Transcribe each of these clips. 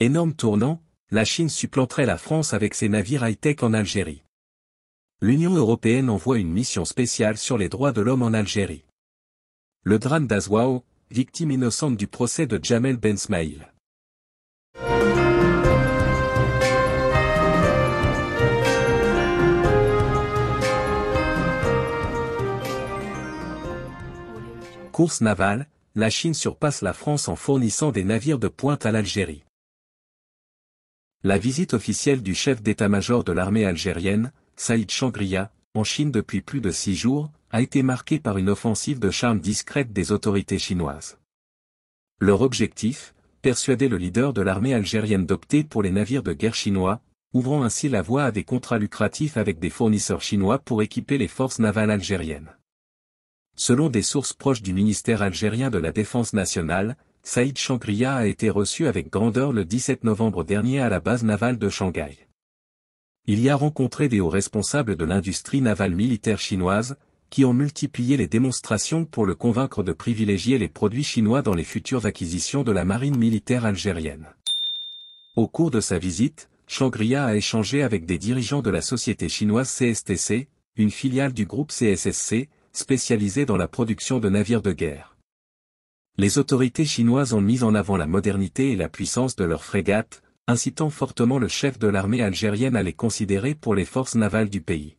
Énorme tournant, la Chine supplanterait la France avec ses navires high-tech en Algérie. L'Union européenne envoie une mission spéciale sur les droits de l'homme en Algérie. Le drame d'Azwao, victime innocente du procès de Jamel Ben Smail. Course navale, la Chine surpasse la France en fournissant des navires de pointe à l'Algérie. La visite officielle du chef d'état-major de l'armée algérienne, Saïd Changria, en Chine depuis plus de six jours, a été marquée par une offensive de charme discrète des autorités chinoises. Leur objectif, persuader le leader de l'armée algérienne d'opter pour les navires de guerre chinois, ouvrant ainsi la voie à des contrats lucratifs avec des fournisseurs chinois pour équiper les forces navales algériennes. Selon des sources proches du ministère algérien de la Défense nationale, Saïd Changria a été reçu avec grandeur le 17 novembre dernier à la base navale de Shanghai. Il y a rencontré des hauts responsables de l'industrie navale militaire chinoise, qui ont multiplié les démonstrations pour le convaincre de privilégier les produits chinois dans les futures acquisitions de la marine militaire algérienne. Au cours de sa visite, Changria a échangé avec des dirigeants de la société chinoise CSTC, une filiale du groupe CSSC, spécialisée dans la production de navires de guerre les autorités chinoises ont mis en avant la modernité et la puissance de leurs frégates, incitant fortement le chef de l'armée algérienne à les considérer pour les forces navales du pays.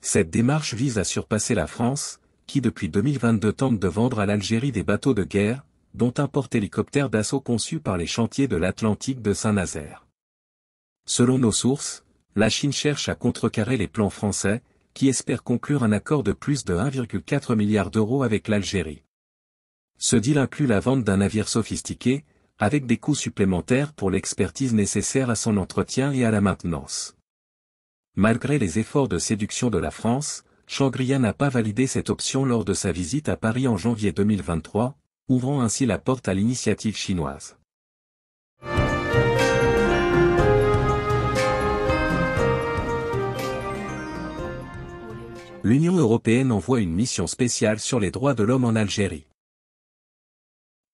Cette démarche vise à surpasser la France, qui depuis 2022 tente de vendre à l'Algérie des bateaux de guerre, dont un porte-hélicoptère d'assaut conçu par les chantiers de l'Atlantique de Saint-Nazaire. Selon nos sources, la Chine cherche à contrecarrer les plans français, qui espèrent conclure un accord de plus de 1,4 milliard d'euros avec l'Algérie. Ce deal inclut la vente d'un navire sophistiqué, avec des coûts supplémentaires pour l'expertise nécessaire à son entretien et à la maintenance. Malgré les efforts de séduction de la France, shangri n'a pas validé cette option lors de sa visite à Paris en janvier 2023, ouvrant ainsi la porte à l'initiative chinoise. L'Union européenne envoie une mission spéciale sur les droits de l'homme en Algérie.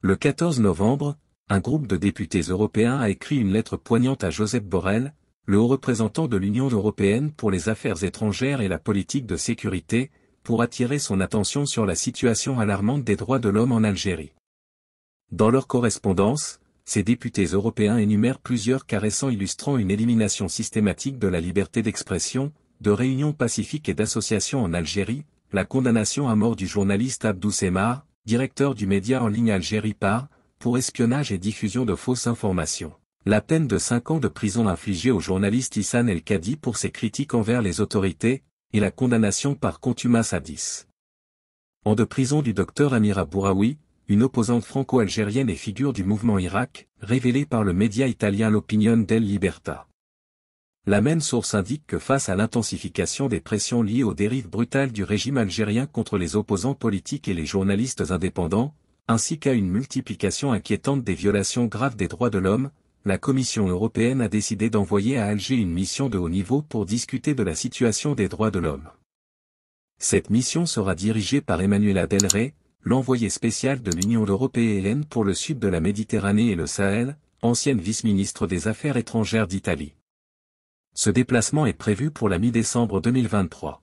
Le 14 novembre, un groupe de députés européens a écrit une lettre poignante à Joseph Borrell, le haut représentant de l'Union européenne pour les affaires étrangères et la politique de sécurité, pour attirer son attention sur la situation alarmante des droits de l'homme en Algérie. Dans leur correspondance, ces députés européens énumèrent plusieurs cas illustrant une élimination systématique de la liberté d'expression, de réunion pacifique et d'association en Algérie, la condamnation à mort du journaliste Abdou Semar, directeur du média en ligne Algérie par, pour espionnage et diffusion de fausses informations. La peine de 5 ans de prison infligée au journaliste Issan El Kadi pour ses critiques envers les autorités, et la condamnation par contumace à 10 de prison du docteur Amira Bouraoui, une opposante franco-algérienne et figure du mouvement Irak, révélée par le média italien L'Opinion del Liberta. La même source indique que face à l'intensification des pressions liées aux dérives brutales du régime algérien contre les opposants politiques et les journalistes indépendants, ainsi qu'à une multiplication inquiétante des violations graves des droits de l'homme, la Commission européenne a décidé d'envoyer à Alger une mission de haut niveau pour discuter de la situation des droits de l'homme. Cette mission sera dirigée par Emmanuela Del Rey, l'envoyé spécial de l'Union européenne pour le sud de la Méditerranée et le Sahel, ancienne vice-ministre des Affaires étrangères d'Italie. Ce déplacement est prévu pour la mi-décembre 2023.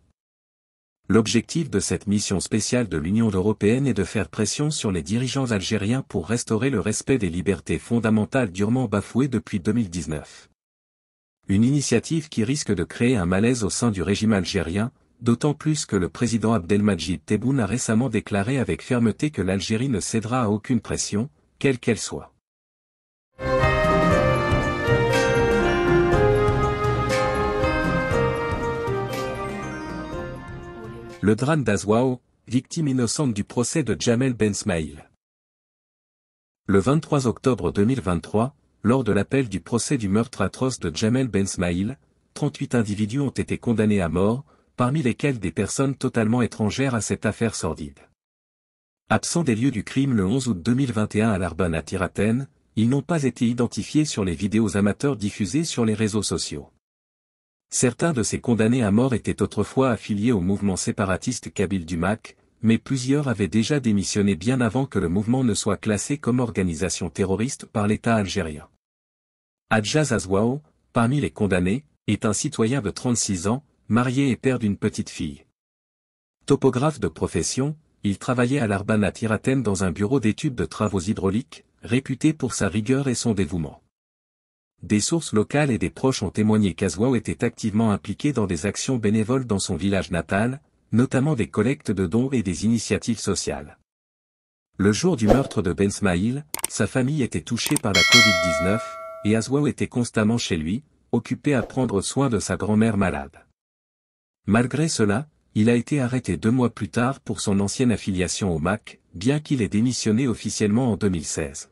L'objectif de cette mission spéciale de l'Union européenne est de faire pression sur les dirigeants algériens pour restaurer le respect des libertés fondamentales durement bafouées depuis 2019. Une initiative qui risque de créer un malaise au sein du régime algérien, d'autant plus que le président Abdelmajid Tebboune a récemment déclaré avec fermeté que l'Algérie ne cédera à aucune pression, quelle qu'elle soit. Le drame d'Azwao, victime innocente du procès de Jamel Ben Smail. Le 23 octobre 2023, lors de l'appel du procès du meurtre atroce de Jamel Ben Smail, 38 individus ont été condamnés à mort, parmi lesquels des personnes totalement étrangères à cette affaire sordide. Absents des lieux du crime le 11 août 2021 à l'Arban à Tiraten, ils n'ont pas été identifiés sur les vidéos amateurs diffusées sur les réseaux sociaux. Certains de ces condamnés à mort étaient autrefois affiliés au mouvement séparatiste kabyle du MAC, mais plusieurs avaient déjà démissionné bien avant que le mouvement ne soit classé comme organisation terroriste par l'État algérien. Adjaz Azwao, parmi les condamnés, est un citoyen de 36 ans, marié et père d'une petite fille. Topographe de profession, il travaillait à l'Arbanat dans un bureau d'études de travaux hydrauliques, réputé pour sa rigueur et son dévouement. Des sources locales et des proches ont témoigné qu'Azwao était activement impliqué dans des actions bénévoles dans son village natal, notamment des collectes de dons et des initiatives sociales. Le jour du meurtre de Ben Smaïl, sa famille était touchée par la Covid-19, et Azwao était constamment chez lui, occupé à prendre soin de sa grand-mère malade. Malgré cela, il a été arrêté deux mois plus tard pour son ancienne affiliation au MAC, bien qu'il ait démissionné officiellement en 2016.